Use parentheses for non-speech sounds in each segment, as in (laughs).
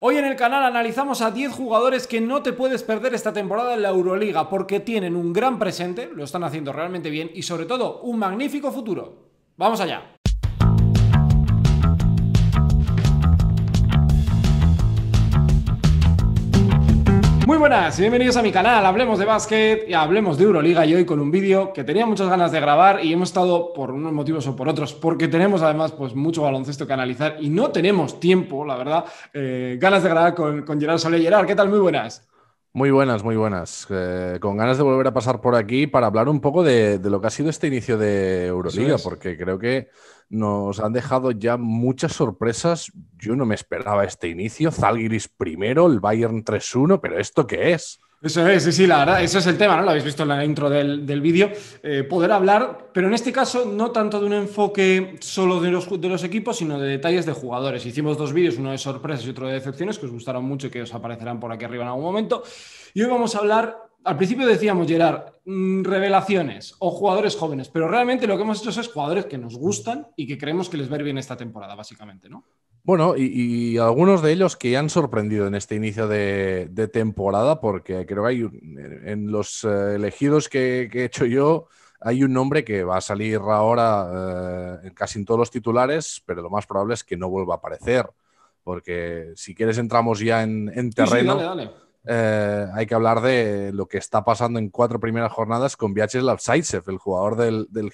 Hoy en el canal analizamos a 10 jugadores que no te puedes perder esta temporada en la Euroliga porque tienen un gran presente, lo están haciendo realmente bien y sobre todo un magnífico futuro. ¡Vamos allá! Muy buenas y bienvenidos a mi canal. Hablemos de básquet y hablemos de Euroliga. Y hoy con un vídeo que tenía muchas ganas de grabar y hemos estado por unos motivos o por otros, porque tenemos además pues mucho baloncesto que analizar y no tenemos tiempo, la verdad, eh, ganas de grabar con, con Gerard Soler. Gerard, ¿qué tal? Muy buenas. Muy buenas, muy buenas. Eh, con ganas de volver a pasar por aquí para hablar un poco de, lo que ha sido este inicio de Euroliga, porque creo que nos han dejado ya muchas sorpresas. Yo no me esperaba este inicio. Zalgiris primero, el Bayern 3-1, pero ¿esto qué es? Eso es, sí, sí, la verdad, eso es el tema, ¿no? Lo habéis visto en la intro del, vídeo. Eh, poder hablar, pero en este caso no tanto de un enfoque solo de los, de los equipos, sino de detalles de jugadores. Hicimos dos vídeos, uno de sorpresas y otro de decepciones, que os gustaron mucho y que os aparecerán por aquí arriba en algún momento. Y hoy vamos a hablar al principio decíamos, Gerard, mm, revelaciones o jugadores jóvenes, pero realmente lo que hemos hecho es jugadores que nos gustan y que creemos que les ver bien esta temporada, básicamente, ¿no? Bueno, y, algunos de ellos que han sorprendido en este inicio de, temporada, porque creo que hay en los eh, elegidos que, he hecho yo, hay un nombre que va a salir ahora eh, en casi en todos los titulares, pero lo más probable es que no vuelva a aparecer, porque si quieres entramos ya en, terreno. dale, dale eh, hay que hablar de lo que está pasando en cuatro primeras jornadas con Vyacheslav Saitsev, el jugador del, del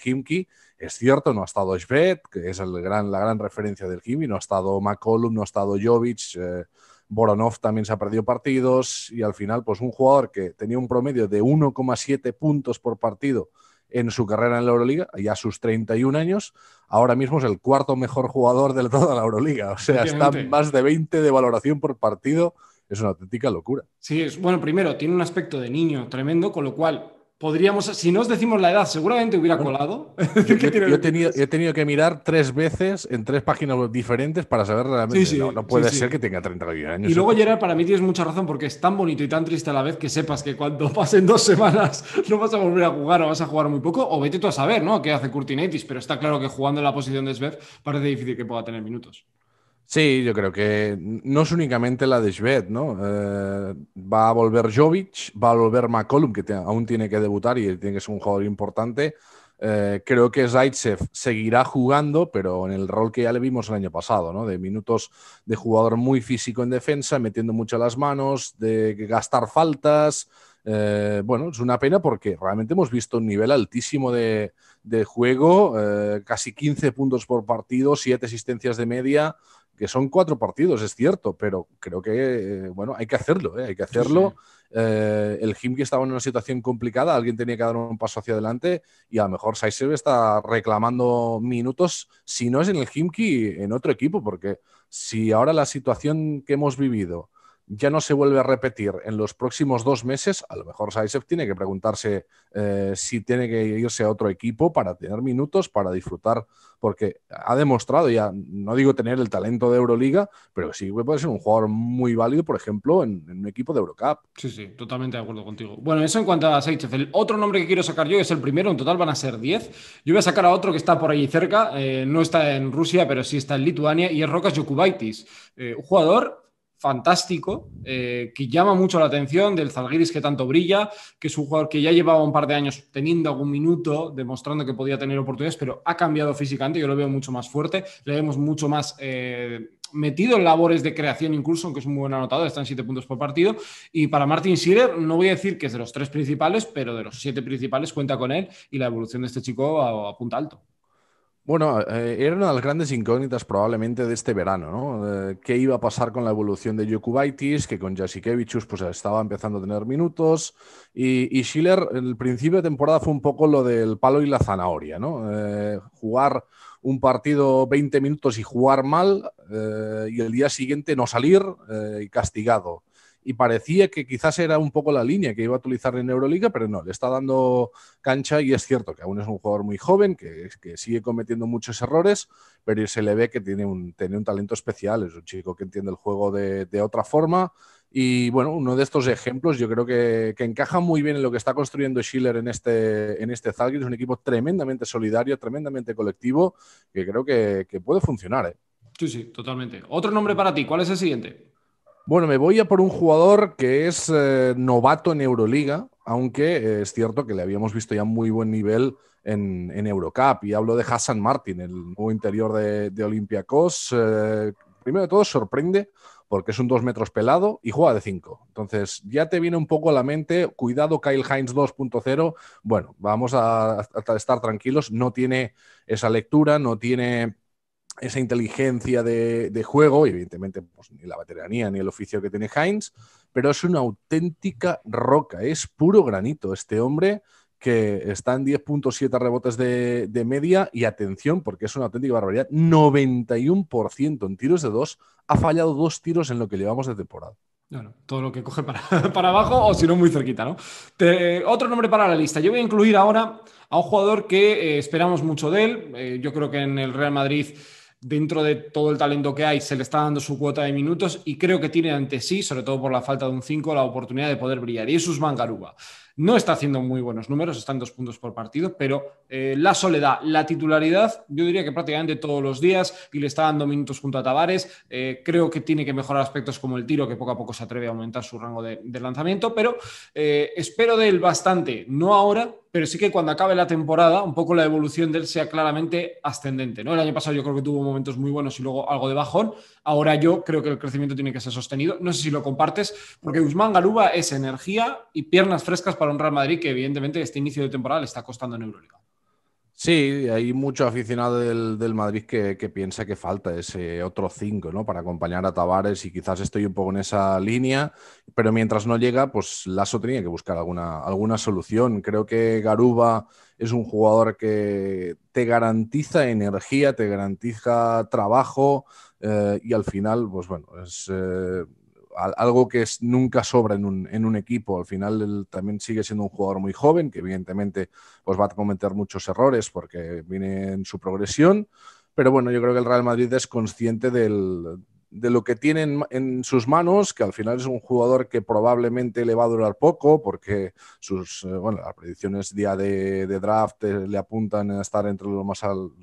Es cierto, no ha estado Shved, que es la gran referencia del Gimki, no ha estado McCollum, no ha estado Jovic, eh, Boronov también se ha perdido partidos y al final, pues un jugador que tenía un promedio de 1,7 puntos por partido en su carrera en la Euroliga, ya a sus 31 años, ahora mismo es el cuarto mejor jugador de (laughs) toda la Euroliga. O sea, está más de 20 de valoración por partido es una auténtica locura. Sí, es, bueno, primero, tiene un aspecto de niño tremendo, con lo cual podríamos, si no os decimos la edad, seguramente hubiera colado. (laughs) Yo, he, tenido, que mirar tres veces en tres páginas diferentes para saber realmente. no, puede ser que tenga 30 años. Y ¿eh? luego, Gerard, para mí tienes mucha razón porque es tan bonito y tan triste a la vez que sepas que cuando pasen dos semanas (laughs) no vas a volver a jugar o vas a jugar muy poco. O vete tú a saber, ¿no? ¿Qué hace Curtinetis? Pero está claro que jugando en la posición de Svev parece difícil que pueda tener minutos. Sí, yo creo que no es únicamente la de ¿no? Eh, va a volver Jovic, va a volver McCollum, que aún tiene que debutar y tiene que ser un jugador importante. Eh, creo que Zaitsev seguirá jugando, pero en el rol que ya le vimos el año pasado, ¿no? De minutos de jugador muy físico en defensa, metiendo mucho las manos, de gastar faltas. Eh, bueno, es una pena porque realmente hemos visto un nivel altísimo de, juego, casi 15 puntos por partido, 7 asistencias de media que son cuatro partidos, es cierto, pero creo que, eh, bueno, hay que hacerlo, ¿eh? hay que hacerlo. Eh, el Gimki estaba en una situación complicada, alguien tenía que dar un paso hacia adelante y a lo mejor Saisev está reclamando minutos, si no es en el Gimki en otro equipo, porque si ahora la situación que hemos vivido ya no se vuelve a repetir en los próximos dos meses, a lo mejor Saisev tiene que preguntarse eh, si tiene que irse a otro equipo para tener minutos, para disfrutar, porque ha demostrado ya, no digo tener el talento de Euroliga, pero sí puede ser un jugador muy válido, por ejemplo, en, un equipo de Eurocup. Sí, sí, totalmente de acuerdo contigo. Bueno, eso en cuanto a Saisev. El otro nombre que quiero sacar yo es el primero, en total van a ser 10. Yo voy a sacar a otro que está por ahí cerca, eh, no está en Rusia, pero sí está en Lituania, y es Rokas Jokubaitis, eh, un jugador fantástico, eh, que llama mucho la atención del Zalgiris que tanto brilla, que es un jugador que ya llevaba un par de años teniendo algún minuto, demostrando que podía tener oportunidades, pero ha cambiado físicamente, yo lo veo mucho más fuerte, le vemos mucho más... Eh, metido en labores de creación incluso, aunque es un muy buen anotador, está en puntos por partido. Y para Martin Siller no voy a decir que es de los tres principales, pero de los siete principales cuenta con él y la evolución de este chico apunta alto. Bueno, eh, era una de las grandes incógnitas probablemente de este verano, ¿no? Eh, ¿Qué iba a pasar con la evolución de Jokubaitis, que con Jasikevichus pues estaba empezando a tener minutos? Y, Schiller, el principio de temporada fue un poco lo del palo y la zanahoria, ¿no? Eh, jugar un partido 20 minutos y jugar mal, y el día siguiente no salir y castigado y parecía que quizás era un poco la línea que iba a utilizar en Euroliga, pero no, le está dando cancha y es cierto que aún es un jugador muy joven, que, que sigue cometiendo muchos errores, pero se le ve que tiene un, tiene un talento especial, es un chico que entiende el juego de, otra forma. Y bueno, uno de estos ejemplos yo creo que, encaja muy bien en lo que está construyendo Schiller en este, en este es un equipo tremendamente solidario, tremendamente colectivo, que creo que, puede funcionar. ¿eh? Sí, sí, totalmente. Otro nombre para ti, ¿cuál es el siguiente? Bueno, me voy a por un jugador que es eh, novato en Euroliga, aunque eh, es cierto que le habíamos visto ya muy buen nivel en, en Eurocup. Y hablo de Hassan Martin, el nuevo interior de, Olympiacos. Eh, primero de todo, sorprende porque es un dos metros pelado y juega de cinco. Entonces, ya te viene un poco a la mente, cuidado Kyle Hines 2.0. Bueno, vamos a estar tranquilos, no tiene esa lectura, no tiene esa inteligencia de, juego, evidentemente pues, ni la veteranía ni el oficio que tiene Heinz, pero es una auténtica roca, es puro granito este hombre que está en 10.7 rebotes de, media y atención, porque es una auténtica barbaridad, 91% en tiros de dos, ha fallado dos tiros en lo que llevamos de temporada. Bueno, todo lo que coge para, (laughs) para abajo o si no muy cerquita, ¿no? otro nombre para la lista. Yo voy a incluir ahora a un jugador que eh, esperamos mucho de él. Eh, yo creo que en el Real Madrid dentro de todo el talento que hay, se le está dando su cuota de minutos y creo que tiene ante sí, sobre todo por la falta de un 5, la oportunidad de poder brillar. Y eso es Mangaruba. No está haciendo muy buenos números, están dos puntos por partido, pero eh, la soledad, la titularidad, yo diría que prácticamente todos los días y le está dando minutos junto a Tavares. Eh, creo que tiene que mejorar aspectos como el tiro, que poco a poco se atreve a aumentar su rango de, lanzamiento, pero eh, espero de él bastante, no ahora, pero sí que cuando acabe la temporada, un poco la evolución de él sea claramente ascendente. ¿no? El año pasado yo creo que tuvo momentos muy buenos y luego algo de bajón. Ahora yo creo que el crecimiento tiene que ser sostenido. No sé si lo compartes, porque Guzmán Galuba es energía y piernas frescas para para un Real Madrid que evidentemente este inicio de temporada le está costando en Euroliga. Sí, hay mucho aficionado del, Madrid que, piensa que falta ese otro cinco ¿no? Para acompañar a Tavares y quizás estoy un poco en esa línea, pero mientras no llega, pues Lasso tenía que buscar alguna, alguna solución. Creo que Garuba es un jugador que te garantiza energía, te garantiza trabajo eh, y al final, pues bueno, es... Eh, algo que es, nunca sobra en un, en un equipo. Al final él también sigue siendo un jugador muy joven, que evidentemente os pues, va a cometer muchos errores porque viene en su progresión. Pero bueno, yo creo que el Real Madrid es consciente del, de lo que tiene en, sus manos, que al final es un jugador que probablemente le va a durar poco, porque sus, eh, bueno, las predicciones día de, draft eh, le apuntan a estar entre los más,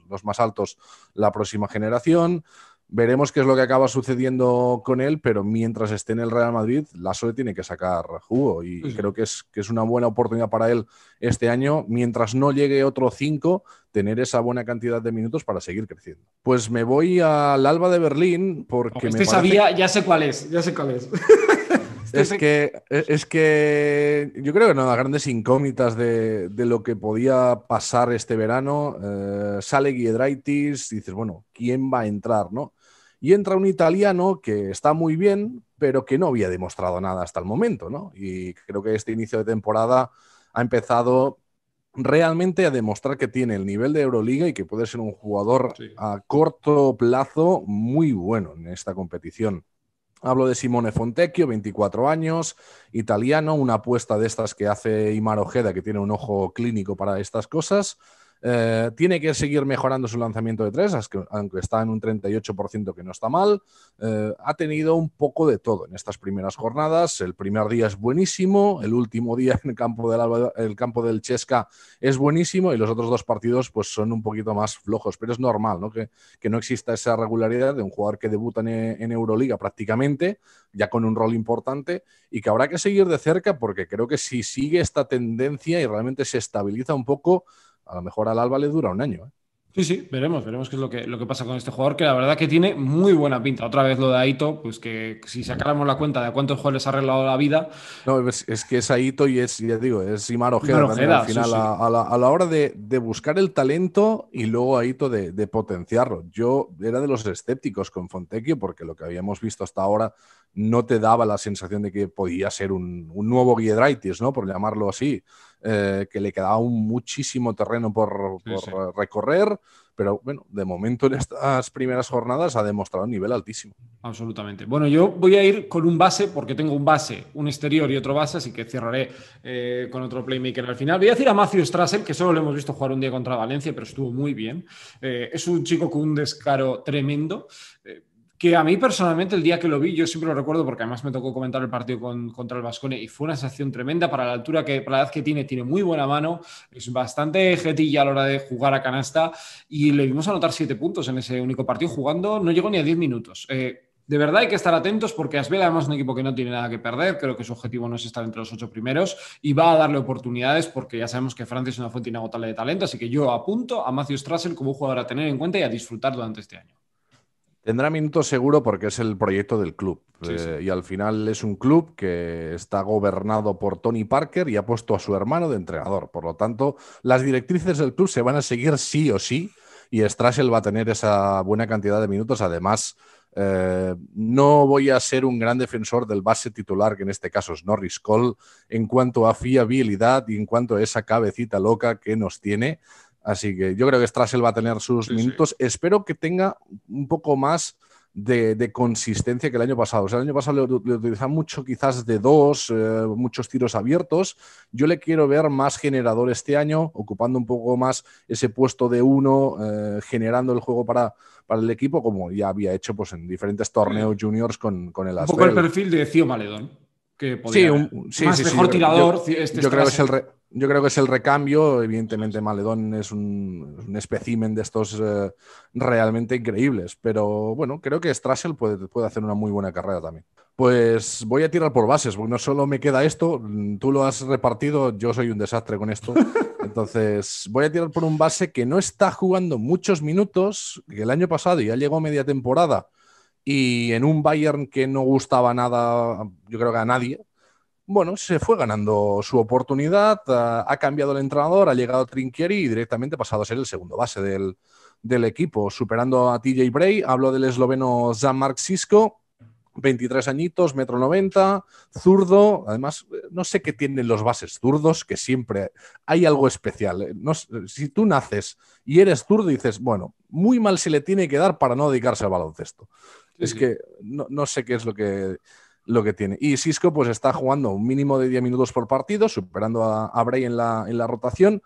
los más altos la próxima generación. Veremos qué es lo que acaba sucediendo con él, pero mientras esté en el Real Madrid, la Sole tiene que sacar jugo y creo que es, que es una buena oportunidad para él este año. Mientras no llegue otro 5, tener esa buena cantidad de minutos para seguir creciendo. Pues me voy al Alba de Berlín porque... me este sabía, ya sé cuál es, ya sé cuál es. (laughs) es este- que, es que yo creo que no, las grandes incógnitas de, lo que podía pasar este verano, eh, sale Giedraitis, dices, bueno, ¿quién va a entrar? ¿no? y entra un italiano que está muy bien, pero que no había demostrado nada hasta el momento, ¿no? Y creo que este inicio de temporada ha empezado realmente a demostrar que tiene el nivel de Euroliga y que puede ser un jugador a corto plazo muy bueno en esta competición. Hablo de Simone Fontecchio, 24 años, italiano, una apuesta de estas que hace Imar Ojeda, que tiene un ojo clínico para estas cosas. Eh, tiene que seguir mejorando su lanzamiento de tres, aunque está en un 38% que no está mal. Eh, ha tenido un poco de todo en estas primeras jornadas. El primer día es buenísimo, el último día en el campo del, Chesca es buenísimo y los otros dos partidos pues, son un poquito más flojos, pero es normal Que, no exista esa regularidad de un jugador que debuta en, en Euroliga prácticamente, ya con un rol importante y que habrá que seguir de cerca porque creo que si sigue esta tendencia y realmente se estabiliza un poco, a lo mejor al Alba le dura un año. ¿eh? Sí, sí, veremos, veremos qué es lo que, lo que pasa con este jugador, que la verdad que tiene muy buena pinta. Otra vez lo de Aito, pues que si sacáramos la cuenta de cuántos cuántos les ha arreglado la vida. No, es, que es Aito y es, ya digo, es Imar Ojeda. al final, A, la, hora de, buscar el talento y luego Aito de, de potenciarlo. Yo era de los escépticos con Fontecchio, porque lo que habíamos visto hasta ahora no te daba la sensación de que podía ser un, nuevo Giedraitis, ¿no? Por llamarlo así, eh, que le quedaba un muchísimo terreno por, recorrer, pero bueno, de momento en estas primeras jornadas ha demostrado un nivel altísimo. Absolutamente. Bueno, yo voy a ir con un base, porque tengo un base, un exterior y otro base, así que cerraré eh, con otro playmaker al final. Voy a decir a Matthew Strassel, que solo lo hemos visto jugar un día contra Valencia, pero estuvo muy bien. Eh, es un chico con un descaro tremendo que a mí personalmente el día que lo vi, yo siempre lo recuerdo porque además me tocó comentar el partido contra el Vascone y fue una sensación tremenda para la altura que, para la edad que tiene, tiene muy buena mano, es bastante jetilla a la hora de jugar a canasta y le vimos anotar siete puntos en ese único partido jugando, no llegó ni a diez minutos. Eh, de verdad hay que estar atentos porque Asbel además es un equipo que no tiene nada que perder, creo que su objetivo no es estar entre los ocho primeros y va a darle oportunidades porque ya sabemos que Francia es una fuente inagotable de talento, así que yo apunto a Matthew Strassel como un jugador a tener en cuenta y a disfrutar durante este año. Tendrá minutos seguro porque es el proyecto del club. Eh, y al final es un club que está gobernado por Tony Parker y ha puesto a su hermano de entrenador. Por lo tanto, las directrices del club se van a seguir sí o sí y Strassel va a tener esa buena cantidad de minutos. Además, eh, no voy a ser un gran defensor del base titular, que en este caso es Norris Cole, en cuanto a fiabilidad y en cuanto a esa cabecita loca que nos tiene. Así que yo creo que Strassel va a tener sus minutos. Espero que tenga un poco más de, consistencia que el año pasado. O sea, el año pasado le, mucho quizás de dos, eh, muchos tiros abiertos. Yo le quiero ver más generador este año, ocupando un poco más ese puesto de uno, eh, generando el juego para, para el equipo, como ya había hecho pues, en diferentes torneos juniors con, con el Asbel. Un poco el perfil de Cío Maledón. Que sí, un, mejor tirador. este yo creo que es el... Yo creo que es el recambio. Evidentemente, Maledón es un, un espécimen de estos eh, realmente increíbles. Pero bueno, creo que Strassel puede, puede hacer una muy buena carrera también. Pues voy a tirar por bases, porque no solo me queda esto, mm, tú lo has repartido, yo soy un desastre con esto. (laughs) Entonces, voy a tirar por un base que no está jugando muchos minutos, que el año pasado ya llegó media temporada, y en un Bayern que no gustaba nada, yo creo que a nadie, bueno, se fue ganando su oportunidad, eh, ha, cambiado el entrenador, ha llegado Trinquieri y directamente ha pasado a ser el segundo base del, equipo, superando a TJ Bray. Hablo del esloveno Jean-Marc Sisko, 23 añitos, metro 90, zurdo. Además, eh, no sé qué tienen los bases zurdos, que siempre hay algo especial. Eh, si tú naces y eres zurdo, dices, bueno, muy mal se le tiene que dar para no dedicarse al baloncesto. es que no, sé qué es lo que lo que tiene. Y Cisco pues está jugando un mínimo de 10 minutos por partido, superando a, Bray en la, en la rotación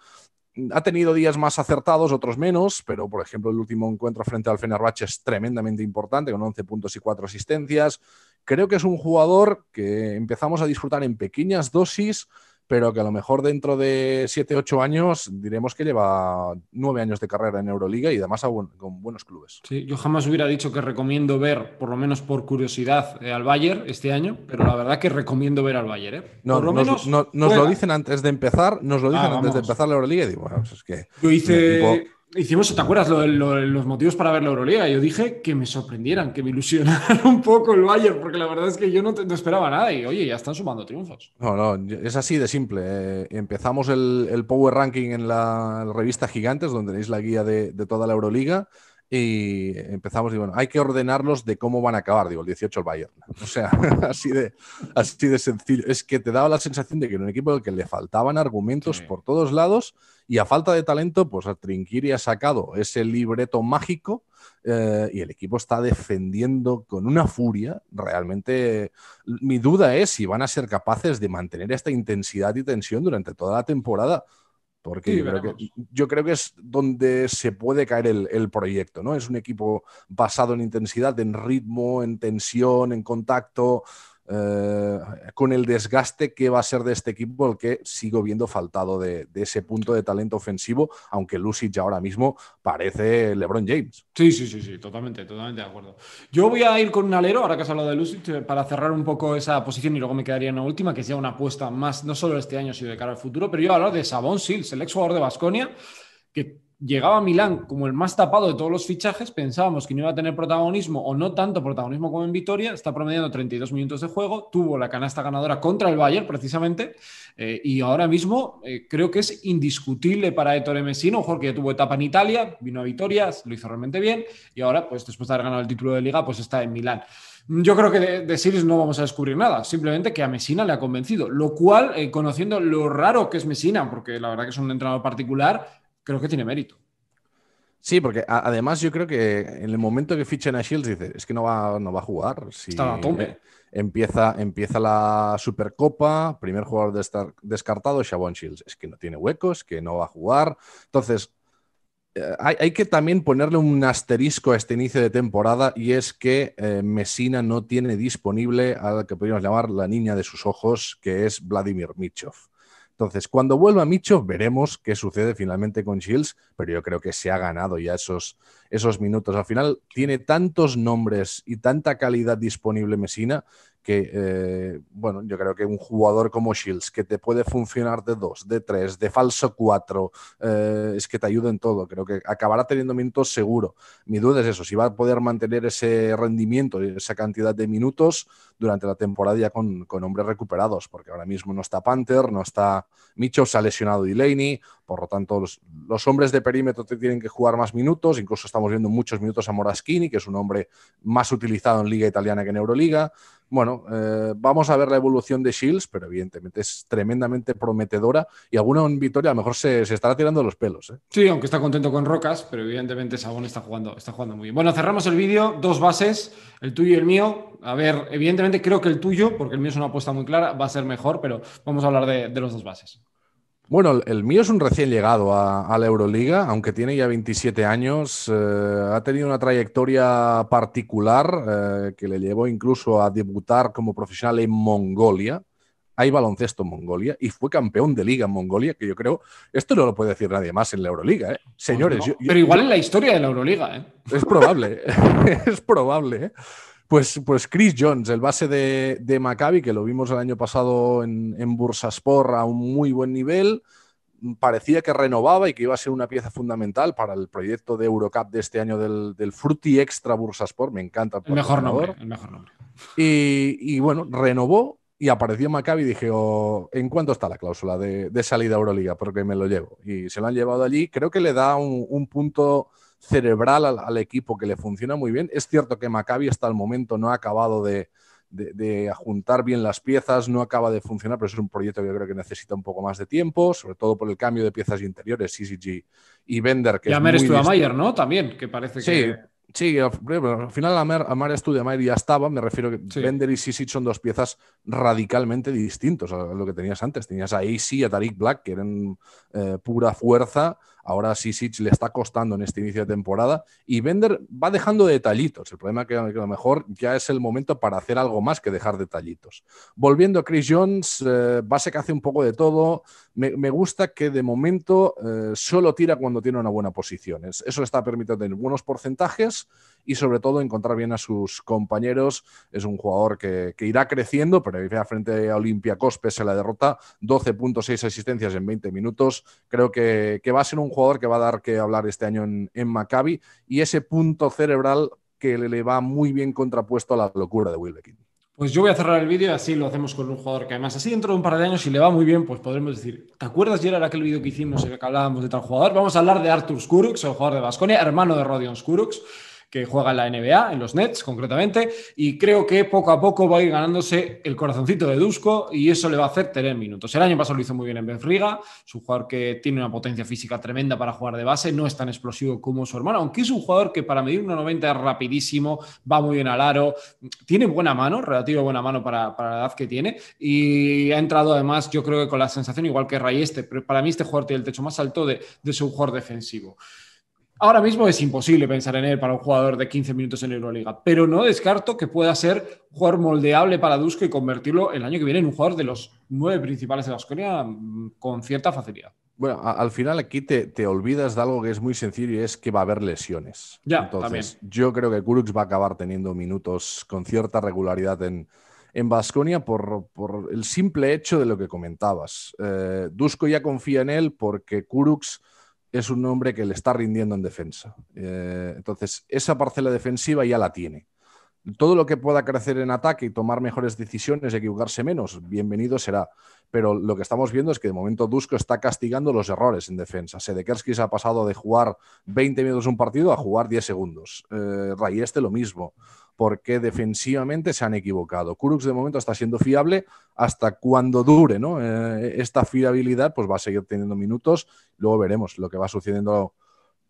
ha tenido días más acertados, otros menos, pero por ejemplo el último encuentro frente al Fenerbahce es tremendamente importante, con 11 puntos y 4 asistencias. Creo que es un jugador que empezamos a disfrutar en pequeñas dosis pero que a lo mejor dentro de 7, 8 años diremos que lleva 9 años de carrera en Euroliga y además con buenos clubes. Sí, yo jamás hubiera dicho que recomiendo ver, por lo menos por curiosidad, eh, al Bayern este año, pero la verdad que recomiendo ver al Bayern. ¿eh? por lo nos, menos, no, nos lo dicen antes de empezar, nos lo dicen ah, antes de empezar la Euroliga y digo, bueno, pues es que... Yo hice... Hicimos, ¿te acuerdas los motivos para ver la Euroliga? Yo dije que me sorprendieran, que me ilusionaran un poco el Bayern, porque la verdad es que yo no, esperaba nada y oye, ya están sumando triunfos. No, no, es así de simple. Eh. empezamos el, Power Ranking en la revista Gigantes, donde tenéis la guía de, toda la Euroliga y empezamos y bueno, hay que ordenarlos de cómo van a acabar, digo, el 18 el Bayern. O sea, (laughs) así de, así de sencillo. Es que te daba la sensación de que era un equipo al que le faltaban argumentos por todos lados y a falta de talento, pues Trinquiri ha sacado ese libreto mágico eh, y el equipo está defendiendo con una furia. Realmente, mi duda es si van a ser capaces de mantener esta intensidad y tensión durante toda la temporada. Porque yo, creo que, es donde se puede caer el, el, proyecto, ¿no? Es un equipo basado en intensidad, en ritmo, en tensión, en contacto. Eh, con el desgaste que va a ser de este equipo, el que sigo viendo faltado de, ese punto de talento ofensivo, aunque ya ahora mismo parece LeBron James. Sí, sí, sí, sí, totalmente, totalmente de acuerdo. Yo voy a ir con un alero, ahora que has hablado de Lucy eh, para cerrar un poco esa posición y luego me quedaría en la última, que sea una apuesta más, no solo este año, sino de cara al futuro, pero yo voy a hablar de sabón Sils, el ex jugador de Basconia, que llegaba a Milán como el más tapado de todos los fichajes, pensábamos que no iba a tener protagonismo o no tanto protagonismo como en Vitoria, está promediando 32 minutos de juego, tuvo la canasta ganadora contra el Bayern precisamente eh, y ahora mismo eh, creo que es indiscutible para Ettore Messina, un jugador que ya tuvo etapa en Italia, vino a Vitoria, lo hizo realmente bien y ahora pues después de haber ganado el título de liga pues está en Milán. Yo creo que de, no vamos a descubrir nada, simplemente que a Messina le ha convencido, lo cual, eh, conociendo lo raro que es Messina, porque la verdad que es un entrenador particular, creo que tiene mérito. Sí, porque además yo creo que en el momento que fichan a Shields dice, es que no va, no va a jugar. Si Está empieza, empieza la Supercopa, primer jugador de estar descartado, Shabon Shields. Es que no tiene huecos, que no va a jugar. Entonces, eh, hay, que también ponerle un asterisco a este inicio de temporada y es que eh, Messina no tiene disponible a que podríamos llamar la niña de sus ojos, que es Vladimir Michov. Entonces, cuando vuelva Micho, veremos qué sucede finalmente con Shields, pero yo creo que se ha ganado ya esos, esos minutos. Al final, tiene tantos nombres y tanta calidad disponible Mesina que, eh, bueno, yo creo que un jugador como Shields, que te puede funcionar de dos de tres, de falso cuatro eh, es que te ayuda en todo. Creo que acabará teniendo minutos seguro. Mi duda es eso, si va a poder mantener ese rendimiento y esa cantidad de minutos durante la temporada ya con, hombres recuperados, porque ahora mismo no está Panther, no está Micho, se ha lesionado Delaney, por lo tanto los, hombres de perímetro te tienen que jugar más minutos, incluso estamos viendo muchos minutos a Moraschini, que es un hombre más utilizado en liga italiana que en Euroliga bueno, eh, vamos a ver la evolución de Shields, pero evidentemente es tremendamente prometedora y alguna victoria a lo mejor se, estará tirando los pelos. ¿eh? Sí, aunque está contento con Rocas, pero evidentemente Sabón está jugando, está jugando muy bien. Bueno, cerramos el vídeo, dos bases, el tuyo y el mío. A ver, evidentemente creo que el tuyo, porque el mío es una apuesta muy clara, va a ser mejor, pero vamos a hablar de los dos bases. Bueno, el, mío es un recién llegado a, la Euroliga, aunque tiene ya 27 años, eh, ha tenido una trayectoria particular eh, que le llevó incluso a debutar como profesional en Mongolia. Hay baloncesto en Mongolia y fue campeón de liga en Mongolia, que yo creo, esto no lo puede decir nadie más en la Euroliga, ¿eh? pues Señores, pero igual en la historia de la Euroliga, Es probable, (laughs) es probable, pues, pues, Chris Jones, el base de, Maccabi, que lo vimos el año pasado en, en Bursaspor a un muy buen nivel, parecía que renovaba y que iba a ser una pieza fundamental para el proyecto de Eurocup de este año del, del Fruti Extra Bursaspor. Me encanta. El mejor nombre. Y, bueno, renovó y apareció Maccabi y dije, oh, ¿en cuánto está la cláusula de, salida Euroliga? Porque me lo llevo. Y se lo han llevado allí. Creo que le da un punto cerebral al, equipo que le funciona muy bien. Es cierto que Maccabi hasta el momento no ha acabado de, de, juntar bien las piezas, no acaba de funcionar, pero es un proyecto que yo creo que necesita un poco más de tiempo, sobre todo por el cambio de piezas interiores, CCG y Bender. Que y Amer Mayer, ¿no? También, que parece sí, que... Sí, al final Amar Studio Mayer ya estaba, me refiero que Vender Bender y CCG son dos piezas radicalmente distintas a lo que tenías antes. Tenías a AC y a Tariq Black, que eran eh, pura fuerza, Ahora sí, le está costando en este inicio de temporada y Bender va dejando detallitos. El problema es que a lo mejor ya es el momento para hacer algo más que dejar detallitos. Volviendo a Chris Jones, eh, base que hace un poco de todo. Me, gusta que de momento eh, solo tira cuando tiene una buena posición. eso le está permitiendo tener buenos porcentajes y sobre todo encontrar bien a sus compañeros. Es un jugador que, irá creciendo, pero frente a Olimpia Cospes se la derrota, 12.6 asistencias en 20 minutos. Creo que, va a ser un jugador que va a dar que hablar este año en, Maccabi y ese punto cerebral que le, le va muy bien contrapuesto a la locura de Wilbekin. Pues yo voy a cerrar el vídeo, así lo hacemos con un jugador que además así dentro de un par de años, si le va muy bien, pues podremos decir, ¿te acuerdas era aquel vídeo que hicimos en que hablábamos de tal jugador? Vamos a hablar de Arthur Skurux, el jugador de Vasconia, hermano de Rodion Skurux, que juega en la NBA, en los Nets concretamente, y creo que poco a poco va a ir ganándose el corazoncito de Dusko y eso le va a hacer tener minutos. El año pasado lo hizo muy bien en Benfica, es un jugador que tiene una potencia física tremenda para jugar de base, no es tan explosivo como su hermano, aunque es un jugador que para medir 1,90 es rapidísimo, va muy bien al aro, tiene buena mano, relativa buena mano para, la edad que tiene, y ha entrado además, yo creo que con la sensación igual que este pero para mí este jugador tiene el techo más alto de, de su jugador defensivo. Ahora mismo es imposible pensar en él para un jugador de 15 minutos en Euroliga, pero no descarto que pueda ser un jugador moldeable para Dusko y convertirlo el año que viene en un jugador de los nueve principales de Basconia mm, con cierta facilidad. Bueno, al final aquí te, olvidas de algo que es muy sencillo y es que va a haber lesiones. Ya, Entonces, yo creo que Kurux va a acabar teniendo minutos con cierta regularidad en, en Vasconia por, el simple hecho de lo que comentabas. Eh, Dusko ya confía en él porque Kurux es un hombre que le está rindiendo en defensa. Eh, entonces, esa parcela defensiva ya la tiene. Todo lo que pueda crecer en ataque y tomar mejores decisiones, equivocarse menos, bienvenido será. Pero lo que estamos viendo es que de momento Dusko está castigando los errores en defensa. Sedekerski se ha pasado de jugar 20 minutos un partido a jugar 10 segundos. Eh, Ray este lo mismo porque defensivamente se han equivocado. Kurux de momento está siendo fiable hasta cuando dure, ¿no? Eh, esta fiabilidad pues va a seguir teniendo minutos, luego veremos lo que va sucediendo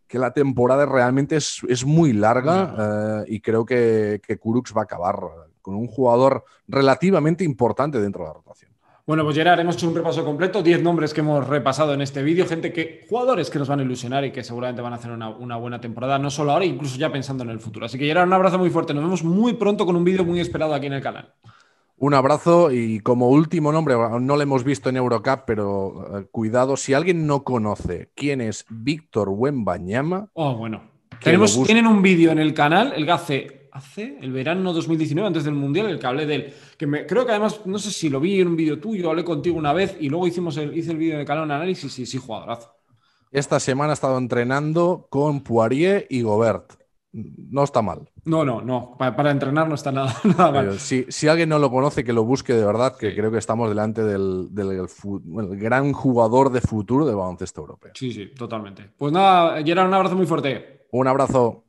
que la temporada realmente es, muy larga eh, y creo que, que va a acabar con un jugador relativamente importante dentro de la rotación. Bueno, pues Gerard, hemos hecho un repaso completo, 10 nombres que hemos repasado en este vídeo, gente que, jugadores que nos van a ilusionar y que seguramente van a hacer una, buena temporada, no solo ahora, incluso ya pensando en el futuro. Así que Gerard, un abrazo muy fuerte, nos vemos muy pronto con un vídeo muy esperado aquí en el canal. Un abrazo y como último nombre, no lo hemos visto en Eurocup, pero eh, cuidado, si alguien no conoce quién es Víctor Wembañama. Oh, bueno. Tenemos, tienen un vídeo en el canal, el GACE hace el verano 2019, antes del Mundial, el que hablé de Que creo que además, no sé si lo vi en un vídeo tuyo, hablé contigo una vez y luego hicimos hice el vídeo de Calón Análisis y sí, jugadorazo. Esta semana ha estado entrenando con Poirier y Gobert. No está mal. No, no, no. Para, entrenar no está nada, (laughs) mal. Si, alguien no lo conoce, que lo busque de verdad, que creo que estamos delante del, del, gran jugador de futuro de baloncesto europeo. Sí, sí, totalmente. Pues nada, Gerard, un abrazo muy fuerte. Un abrazo.